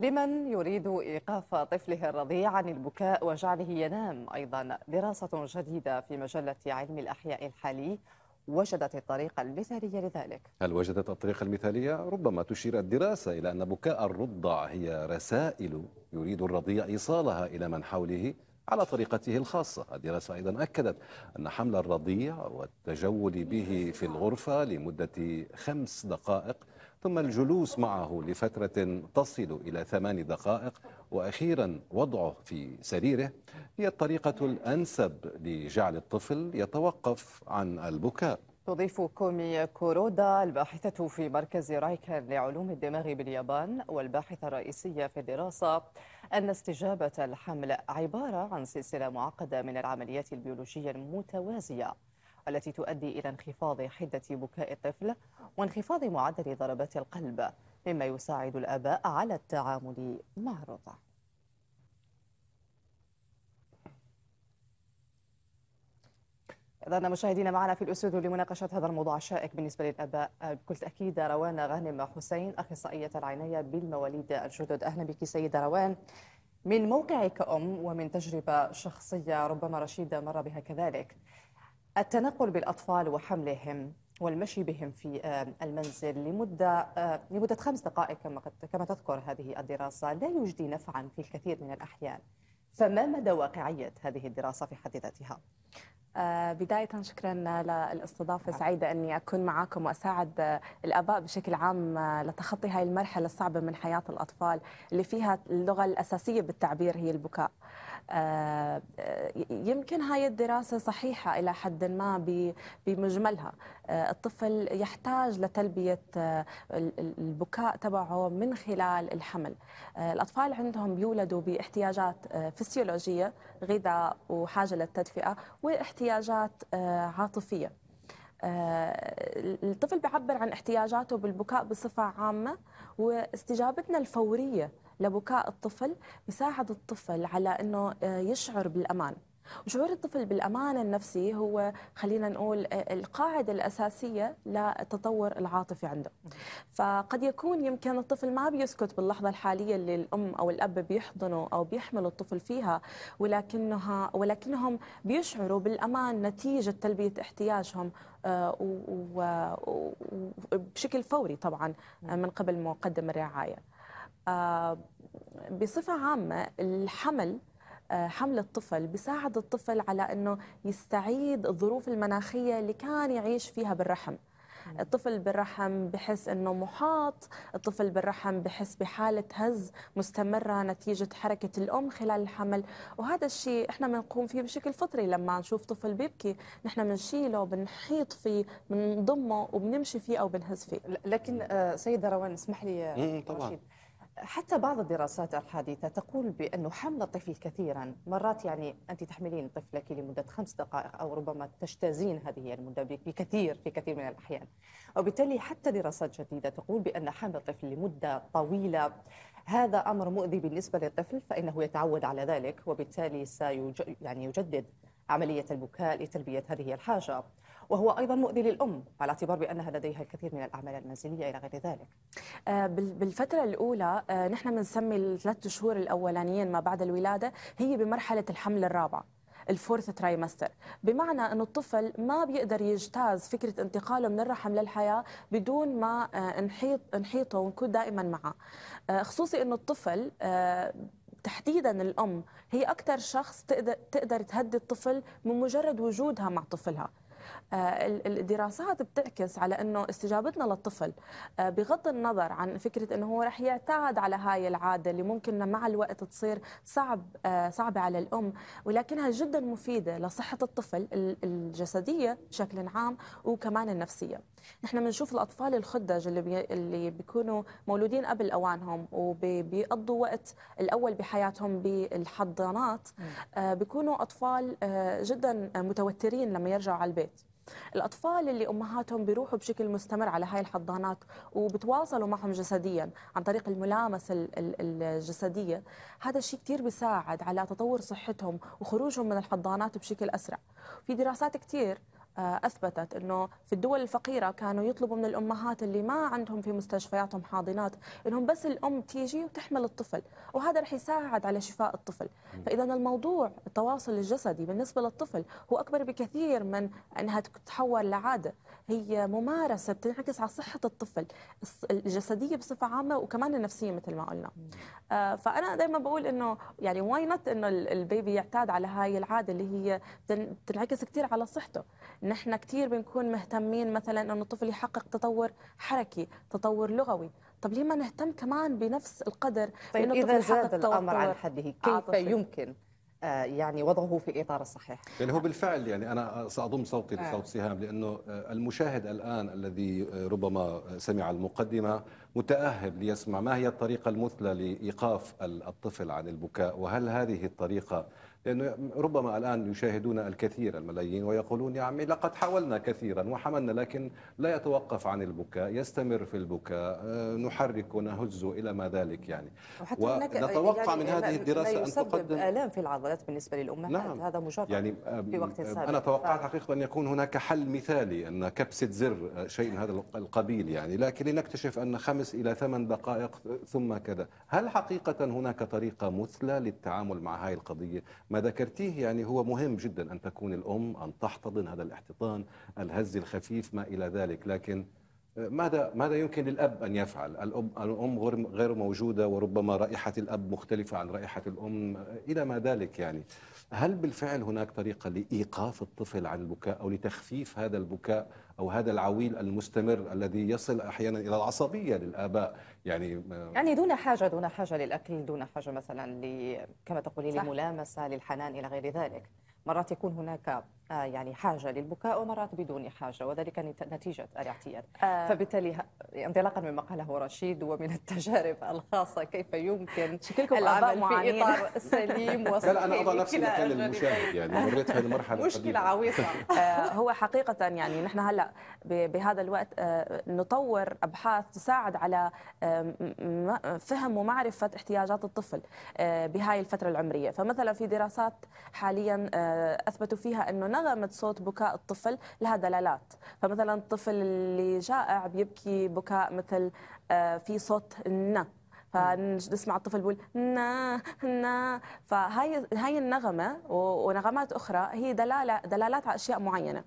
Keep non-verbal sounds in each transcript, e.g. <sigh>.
لمن يريد إيقاف طفله الرضيع عن البكاء وجعله ينام أيضا دراسة جديدة في مجلة علم الأحياء الحالي وجدت الطريقة المثالية لذلك هل وجدت الطريقة المثالية؟ ربما تشير الدراسة إلى أن بكاء الرضع هي رسائل يريد الرضيع إيصالها إلى من حوله على طريقته الخاصة الدراسة أيضا أكدت أن حمل الرضيع والتجول به في الغرفة لمدة خمس دقائق ثم الجلوس معه لفترة تصل إلى ثمان دقائق وأخيرا وضعه في سريره هي الطريقة الأنسب لجعل الطفل يتوقف عن البكاء تضيف كومي كورودا الباحثة في مركز رايكن لعلوم الدماغ باليابان والباحثة الرئيسية في الدراسة أن استجابة الحمل عبارة عن سلسلة معقدة من العمليات البيولوجية المتوازية التي تؤدي إلى انخفاض حدة بكاء الطفل وانخفاض معدل ضربات القلب مما يساعد الآباء على التعامل مع الرضع ضلنا مشاهدينا معنا في الاستوديو لمناقشه هذا الموضوع الشائك بالنسبه للاباء بكل تاكيد روان غانم حسين اخصائيه العنايه بالمواليد الجدد اهلا بك سيده روان من موقعك كأم ومن تجربة شخصية ربما رشيدة مر بها كذلك التنقل بالأطفال وحملهم والمشي بهم في آه، المنزل لمدة آه، لمدة خمس دقائق كما كما تذكر هذه الدراسة لا يجدي نفعا في الكثير من الأحيان فما مدى واقعية هذه الدراسة في حد ذاتها؟ آه، بداية شكرا للاستضافة نعم. سعيدة أني أكون معاكم وأساعد الآباء بشكل عام لتخطي هاي المرحلة الصعبة من حياة الأطفال اللي فيها اللغة الأساسية بالتعبير هي البكاء آه، آه، يمكن هاي الدراسة صحيحة إلى حد ما بمجملها آه، الطفل يحتاج لتلبية البكاء تبعه من خلال الحمل الأطفال عندهم يولدوا باحتياجات فسيولوجية غذاء وحاجة للتدفئة واحتياجات عاطفية الطفل بيعبر عن احتياجاته بالبكاء بصفة عامة واستجابتنا الفورية لبكاء الطفل بيساعد الطفل على انه آه، يشعر بالامان وشعور الطفل بالأمان النفسي هو خلينا نقول آه، القاعدة الأساسية للتطور العاطفي عنده فقد يكون يمكن الطفل ما بيسكت باللحظة الحالية اللي الأم أو الأب بيحضنوا أو بيحملوا الطفل فيها ولكنها ولكنهم بيشعروا بالأمان نتيجة تلبية احتياجهم آه، وبشكل فوري طبعا من قبل مقدم الرعاية آه، بصفة عامة الحمل آه، حمل الطفل بيساعد الطفل على انه يستعيد الظروف المناخيه اللي كان يعيش فيها بالرحم الطفل بالرحم بحس انه محاط الطفل بالرحم بحس بحاله هز مستمره نتيجه حركه الام خلال الحمل وهذا الشيء احنا بنقوم فيه بشكل فطري لما نشوف طفل بيبكي نحن بنشيله بنحيط فيه بنضمه وبنمشي فيه او بنهز فيه لكن آه، سيده روان اسمح لي طبعا رشيد. حتى بعض الدراسات الحديثة تقول بأنه حمل الطفل كثيرا مرات يعني أنت تحملين طفلك لمدة خمس دقائق أو ربما تجتازين هذه المدة بكثير في كثير من الأحيان وبالتالي حتى دراسات جديدة تقول بأن حمل الطفل لمدة طويلة هذا أمر مؤذي بالنسبة للطفل فإنه يتعود على ذلك وبالتالي سيجدد يعني يجدد عملية البكاء لتلبية هذه الحاجة وهو أيضا مؤذي للأم على اعتبار بأنها لديها الكثير من الأعمال المنزلية إلى غير ذلك آه، بالفترة الأولى آه، نحن بنسمي الثلاث شهور الأولانيين ما بعد الولادة هي بمرحلة الحمل الرابعة الفورث ترايمستر بمعنى أن الطفل ما بيقدر يجتاز فكرة انتقاله من الرحم للحياة بدون ما آه، نحيط نحيطه ونكون دائما معه خصوصي أنه الطفل تحديدا الأم هي أكثر شخص تقدر, تقدر تهدي الطفل من مجرد وجودها مع طفلها آه، الدراسات بتعكس على انه استجابتنا للطفل آه، بغض النظر عن فكره انه هو رح يعتاد على هاي العاده اللي ممكن مع الوقت تصير صعب آه، صعبه على الام ولكنها جدا مفيده لصحه الطفل الجسديه بشكل عام وكمان النفسيه نحن بنشوف الاطفال الخدج اللي بي... اللي بيكونوا مولودين قبل اوانهم وبيقضوا وقت الاول بحياتهم بالحضانات آه بيكونوا اطفال آه جدا متوترين لما يرجعوا على البيت الاطفال اللي امهاتهم بيروحوا بشكل مستمر على هاي الحضانات وبتواصلوا معهم جسديا عن طريق الملامسه الجسديه هذا الشيء كثير بيساعد على تطور صحتهم وخروجهم من الحضانات بشكل اسرع في دراسات كثير آه، اثبتت انه في الدول الفقيره كانوا يطلبوا من الامهات اللي ما عندهم في مستشفياتهم حاضنات انهم بس الام تيجي وتحمل الطفل وهذا رح يساعد على شفاء الطفل فاذا الموضوع التواصل الجسدي بالنسبه للطفل هو اكبر بكثير من انها تتحول لعاده هي ممارسه بتنعكس على صحه الطفل الجسديه بصفه عامه وكمان النفسيه مثل ما قلنا آه، فانا دائما بقول انه يعني واي نوت انه البيبي يعتاد على هاي العاده اللي هي بتنعكس كثير على صحته نحن كثير بنكون مهتمين مثلا انه الطفل يحقق تطور حركي تطور لغوي طب ليه ما نهتم كمان بنفس القدر طيب اذا زاد الامر عن حده كيف يمكن آه، يعني وضعه في إطار الصحيح يعني هو بالفعل يعني أنا سأضم صوتي آه. لصوت سهام لأنه آه، المشاهد الآن الذي آه، ربما سمع المقدمة متأهب ليسمع ما هي الطريقة المثلى لإيقاف الطفل عن البكاء وهل هذه الطريقة لأنه ربما الآن يشاهدون الكثير الملايين ويقولون يا عمي لقد حاولنا كثيرا وحملنا لكن لا يتوقف عن البكاء يستمر في البكاء آه، نحرك ونهز إلى ما ذلك يعني وحتى ونتوقع يعني من هذه الدراسة أن تقدم آلام في العضلات بالنسبة للأمهات نعم هذا مجرد يعني في وقت سابق أنا توقعت حقيقة أن يكون هناك حل مثالي أن كبسة زر آه، شيء من هذا القبيل يعني لكن لنكتشف أن خمس إلى ثمان دقائق آه، ثم كذا هل حقيقة هناك طريقة مثلى للتعامل مع هذه القضية ما ذكرتيه يعني هو مهم جدا أن تكون الأم أن تحتضن هذا الاحتضان الهز الخفيف ما إلى ذلك لكن ماذا ماذا يمكن للاب ان يفعل؟ الام الام غير موجوده وربما رائحه الاب مختلفه عن رائحه الام الى ما ذلك يعني. هل بالفعل هناك طريقه لايقاف الطفل عن البكاء او لتخفيف هذا البكاء او هذا العويل المستمر الذي يصل احيانا الى العصبيه للاباء يعني آه، يعني دون حاجه دون حاجه للاكل دون حاجه مثلا كما تقولي لملامسه للحنان الى غير ذلك. مرات يكون هناك آه، يعني حاجه للبكاء ومرات بدون حاجه وذلك نتيجه الاعتياد آه. فبالتالي انطلاقا مما قاله رشيد ومن <laughs> التجارب الخاصه كيف يمكن شكلكم العمل في اطار <laughs> سليم وصحي لا انا اضع نفسي مكان المشاهد يعني مريت في هذه المرحله <laughs> مشكله عويصه آه، هو حقيقه يعني نحن هلا بهذا الوقت نطور ابحاث تساعد على فهم ومعرفه احتياجات الطفل بهاي الفتره العمريه فمثلا في دراسات حاليا اثبتوا فيها انه نغمة صوت بكاء الطفل لها دلالات فمثلا الطفل اللي جائع بيبكي بكاء مثل آه، في صوت ن فنسمع الطفل بيقول نا نا فهاي هاي النغمه ونغمات اخرى هي دلاله دلالات على اشياء معينه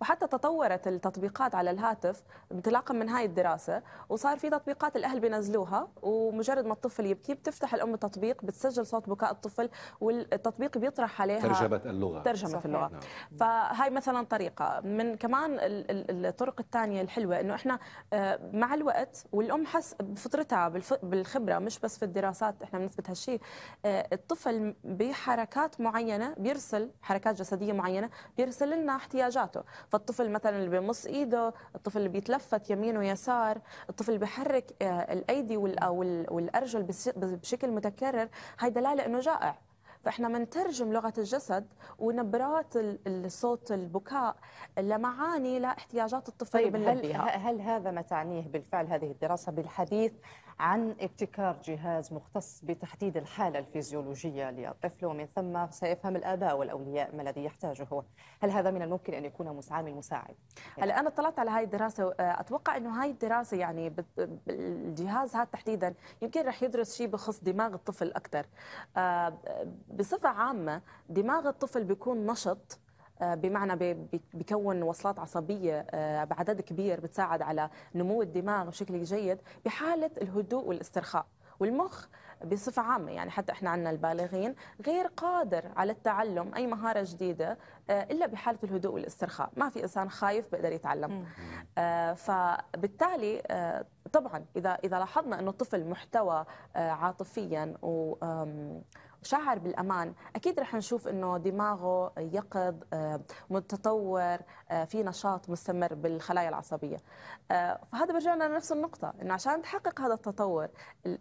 وحتى تطورت التطبيقات على الهاتف انطلاقا من هاي الدراسه وصار في تطبيقات الاهل بينزلوها ومجرد ما الطفل يبكي بتفتح الام التطبيق بتسجل صوت بكاء الطفل والتطبيق بيطرح عليها ترجمه اللغه ترجمه اللغه نعم. فهاي مثلا طريقه من كمان الطرق الثانيه الحلوه انه احنا آه، مع الوقت والام حس بفطرتها بالخبره مش بس في الدراسات احنا بنثبت هالشيء آه، الطفل بحركات معينه بيرسل حركات جسديه معينه بيرسل لنا احتياجاته فالطفل مثلا اللي بمص ايده الطفل اللي بيتلفت يمين ويسار الطفل اللي آه، الايدي والارجل بشكل متكرر هاي دلاله انه جائع فإحنا منترجم لغة الجسد ونبرات الصوت البكاء لمعاني لاحتياجات الطفل طيب هل, هل هذا ما تعنيه بالفعل هذه الدراسة بالحديث عن ابتكار جهاز مختص بتحديد الحالة الفيزيولوجية للطفل ومن ثم سيفهم الآباء والأولياء ما الذي يحتاجه هو هل هذا من الممكن أن يكون مساعم المساعد؟ يعني هلا أنا طلعت على هاي الدراسة آه، أتوقع أنه هاي الدراسة يعني الجهاز هذا تحديدا يمكن رح يدرس شيء بخص دماغ الطفل أكثر آه، بصفة عامة دماغ الطفل بيكون نشط آه، بمعنى بكون وصلات عصبية آه، بعدد كبير بتساعد على نمو الدماغ بشكل جيد بحالة الهدوء والاسترخاء والمخ بصفة عامة يعني حتى احنا عندنا البالغين غير قادر على التعلم أي مهارة جديدة آه، إلا بحالة الهدوء والاسترخاء ما في إنسان خايف بيقدر يتعلم فبالتالي طبعا إذا إذا لاحظنا أنه الطفل محتوى عاطفيا و شعر بالامان اكيد رح نشوف انه دماغه يقظ آه، متطور آه، في نشاط مستمر بالخلايا العصبيه آه، فهذا برجعنا لنفس النقطه انه عشان تحقق هذا التطور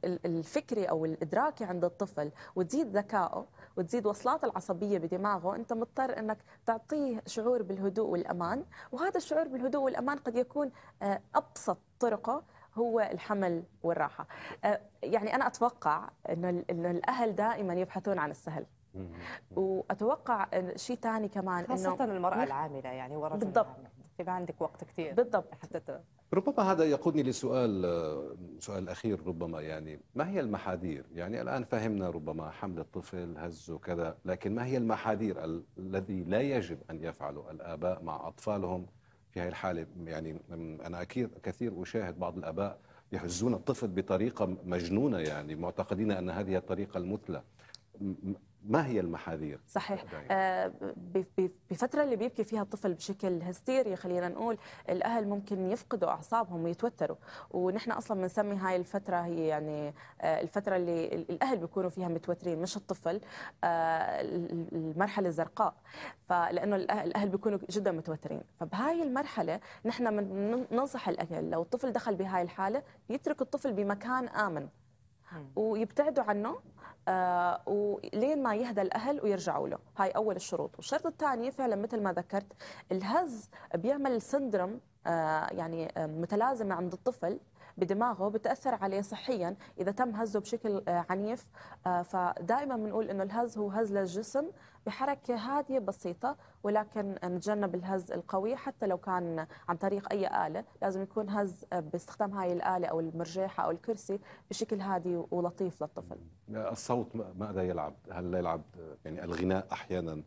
الفكري او الادراكي عند الطفل وتزيد ذكائه وتزيد وصلات العصبيه بدماغه انت مضطر انك تعطيه شعور بالهدوء والامان وهذا الشعور بالهدوء والامان قد يكون ابسط طرقه هو الحمل والراحه آه، يعني انا اتوقع انه الاهل دائما يبحثون عن السهل واتوقع شيء ثاني كمان خاصه إنه المراه العامله يعني ورا بالضبط يبقى عندك وقت كثير بالضبط حتى ت... ربما هذا يقودني لسؤال آه، سؤال اخير ربما يعني ما هي المحاذير؟ يعني الان فهمنا ربما حمل الطفل هزه كذا، لكن ما هي المحاذير الذي لا يجب ان يفعله الاباء مع اطفالهم في هذه الحالة يعني أنا أكيد كثير أشاهد بعض الآباء يهزون الطفل بطريقة مجنونة يعني معتقدين أن هذه الطريقة المثلى ما هي المحاذير؟ صحيح آه، بفترة اللي بيبكي فيها الطفل بشكل هستيري خلينا نقول الأهل ممكن يفقدوا أعصابهم ويتوتروا ونحن أصلا بنسمي هاي الفترة هي يعني آه، الفترة اللي الأهل بيكونوا فيها متوترين مش الطفل آه، المرحلة الزرقاء فلأنه الأهل بيكونوا جدا متوترين فبهاي المرحلة نحن ننصح الأهل لو الطفل دخل بهاي الحالة يترك الطفل بمكان آمن ويبتعدوا عنه آه، ولين ما يهدى الاهل ويرجعوا له هاي اول الشروط والشرط الثاني فعلا مثل ما ذكرت الهز بيعمل سندروم آه، يعني آه، متلازمه عند الطفل بدماغه بتاثر عليه صحيا اذا تم هزه بشكل آه، عنيف آه، فدائما بنقول انه الهز هو هز للجسم بحركه هاديه بسيطه ولكن نتجنب الهز القوي حتى لو كان عن طريق اي اله لازم يكون هز آه، باستخدام هاي الاله او المرجحه او الكرسي بشكل هادي ولطيف للطفل الصوت ماذا يلعب هل يلعب يعني الغناء احيانا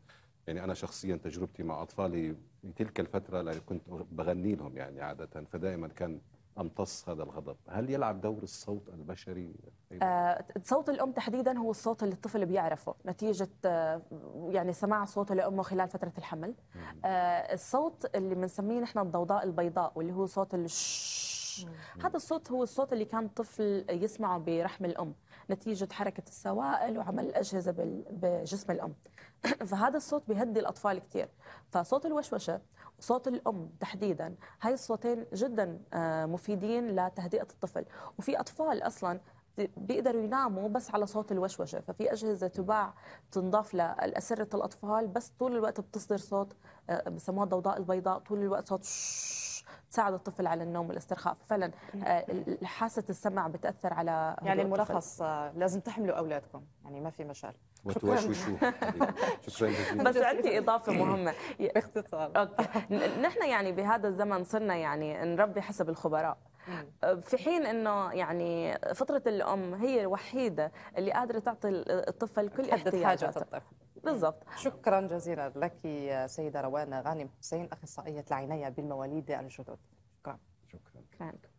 يعني انا شخصيا تجربتي مع اطفالي في تلك الفتره كنت بغني لهم يعني عاده فدائما كان امتص هذا الغضب هل يلعب دور الصوت البشري آه صوت الام تحديدا هو الصوت اللي الطفل بيعرفه نتيجه آه يعني سماع صوته لامه خلال فتره الحمل آه الصوت اللي بنسميه نحن الضوضاء البيضاء واللي هو صوت هذا الصوت هو الصوت اللي كان الطفل يسمعه برحم الام نتيجه حركه السوائل وعمل الاجهزه بجسم الام <clears throat> فهذا الصوت بيهدي الاطفال كثير فصوت الوشوشه صوت الام تحديدا هاي الصوتين جدا آه، مفيدين لتهدئه الطفل وفي اطفال اصلا بيقدروا يناموا بس على صوت الوشوشه ففي اجهزه تباع تنضاف لاسره الاطفال بس طول الوقت بتصدر صوت آه، بسموها الضوضاء البيضاء طول الوقت صوت تساعد الطفل على النوم والاسترخاء ففعلا آه، حاسه السمع بتاثر على يعني الملخص لازم تحملوا اولادكم يعني ما في مشاكل وتوشوشوه <laughs> شكرا جزيلا بس عندي اضافه مهمه <laughs> باختصار نحن يعني بهذا الزمن صرنا يعني نربي حسب الخبراء في حين انه يعني فطره الام هي الوحيده اللي قادره تعطي الطفل كل احتياجاته بالضبط شكرا جزيلا لك سيده روانه غانم حسين اخصائيه العنايه بالمواليد الجدد شكرا شكرا, شكرا.